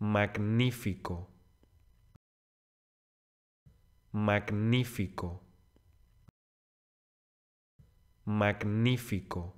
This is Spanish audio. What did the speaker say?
magnífico, magnífico, magnífico.